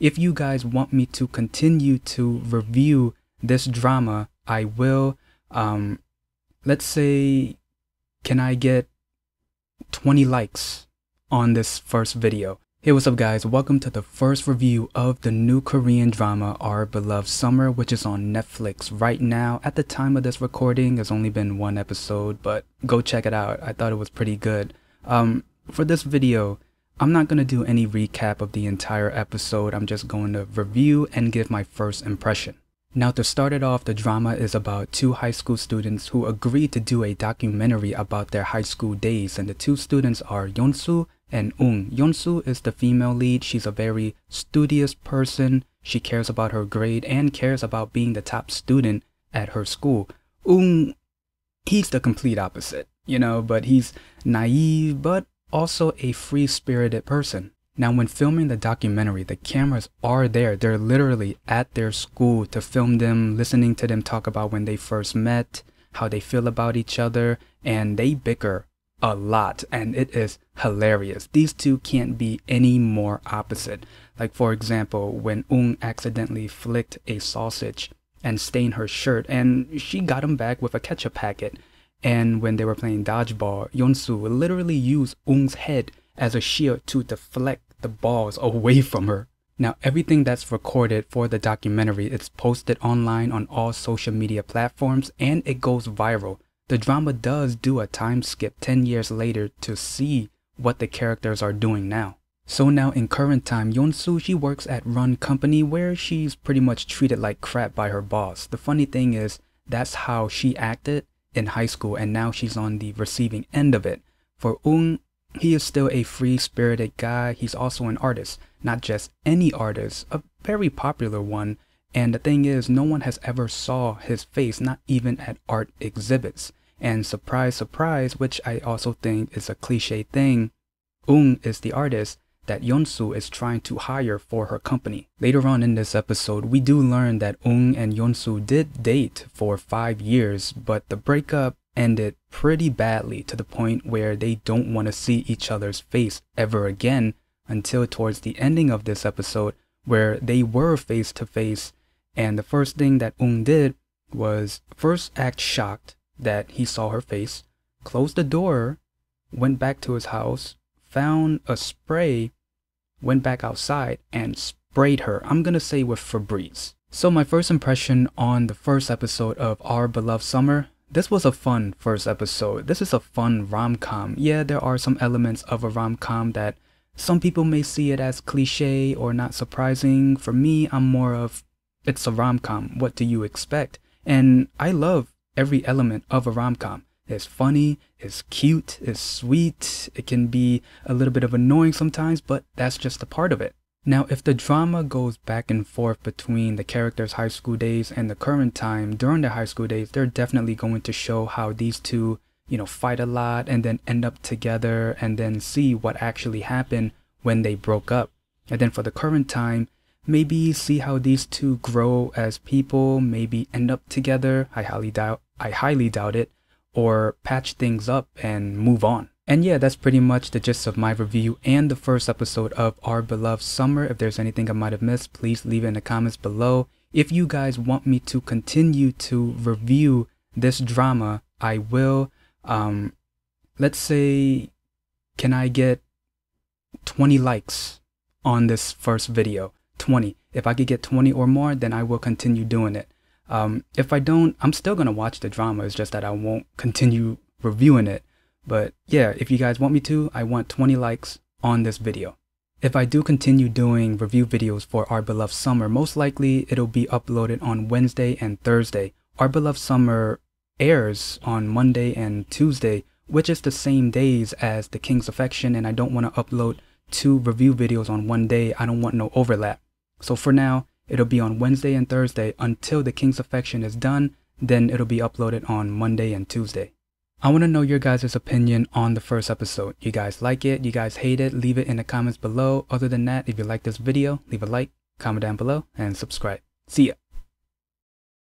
If you guys want me to continue to review this drama, I will. Um, let's say, can I get 20 likes on this first video? Hey, what's up guys? Welcome to the first review of the new Korean drama Our Beloved Summer, which is on Netflix right now. At the time of this recording, it's only been one episode, but go check it out. I thought it was pretty good. Um, for this video, I'm not going to do any recap of the entire episode, I'm just going to review and give my first impression. Now to start it off, the drama is about two high school students who agree to do a documentary about their high school days and the two students are Yonsu and Ung. Yonsu is the female lead, she's a very studious person, she cares about her grade and cares about being the top student at her school. Ung, he's the complete opposite, you know, but he's naive but also a free spirited person. Now, when filming the documentary, the cameras are there. They're literally at their school to film them, listening to them talk about when they first met, how they feel about each other, and they bicker a lot. And it is hilarious. These two can't be any more opposite. Like, for example, when Ung accidentally flicked a sausage and stained her shirt, and she got him back with a ketchup packet. And when they were playing dodgeball, Yonsu would literally use Ung's head as a shield to deflect the balls away from her. Now, everything that's recorded for the documentary is posted online on all social media platforms and it goes viral. The drama does do a time skip 10 years later to see what the characters are doing now. So now in current time, Yonsu she works at Run Company where she's pretty much treated like crap by her boss. The funny thing is, that's how she acted in high school, and now she's on the receiving end of it. For Ung, he is still a free spirited guy. He's also an artist, not just any artist, a very popular one. And the thing is, no one has ever saw his face, not even at art exhibits. And surprise, surprise, which I also think is a cliche thing, Ung is the artist, that Yonsu is trying to hire for her company. Later on in this episode, we do learn that Ung and Yonsu did date for five years, but the breakup ended pretty badly to the point where they don't want to see each other's face ever again until towards the ending of this episode where they were face to face and the first thing that Ung did was first act shocked that he saw her face, closed the door, went back to his house, found a spray, went back outside and sprayed her. I'm gonna say with Febreze. So my first impression on the first episode of Our Beloved Summer, this was a fun first episode. This is a fun rom-com. Yeah, there are some elements of a rom-com that some people may see it as cliche or not surprising. For me, I'm more of, it's a rom-com. What do you expect? And I love every element of a rom-com. It's funny, it's cute, it's sweet, it can be a little bit of annoying sometimes, but that's just a part of it. Now, if the drama goes back and forth between the characters' high school days and the current time during their high school days, they're definitely going to show how these two, you know, fight a lot and then end up together and then see what actually happened when they broke up. And then for the current time, maybe see how these two grow as people, maybe end up together. I highly doubt I highly doubt it, or patch things up and move on. And yeah, that's pretty much the gist of my review and the first episode of Our Beloved Summer. If there's anything I might have missed, please leave it in the comments below. If you guys want me to continue to review this drama, I will. Um, let's say, can I get 20 likes on this first video? 20. If I could get 20 or more, then I will continue doing it. Um, if I don't, I'm still gonna watch the drama. It's just that I won't continue reviewing it. But yeah, if you guys want me to, I want 20 likes on this video. If I do continue doing review videos for Our Beloved Summer, most likely it'll be uploaded on Wednesday and Thursday. Our Beloved Summer airs on Monday and Tuesday, which is the same days as The King's Affection, and I don't want to upload two review videos on one day. I don't want no overlap. So for now, It'll be on Wednesday and Thursday until the King's Affection is done, then it'll be uploaded on Monday and Tuesday. I want to know your guys' opinion on the first episode. You guys like it? You guys hate it? Leave it in the comments below. Other than that, if you like this video, leave a like, comment down below, and subscribe. See ya!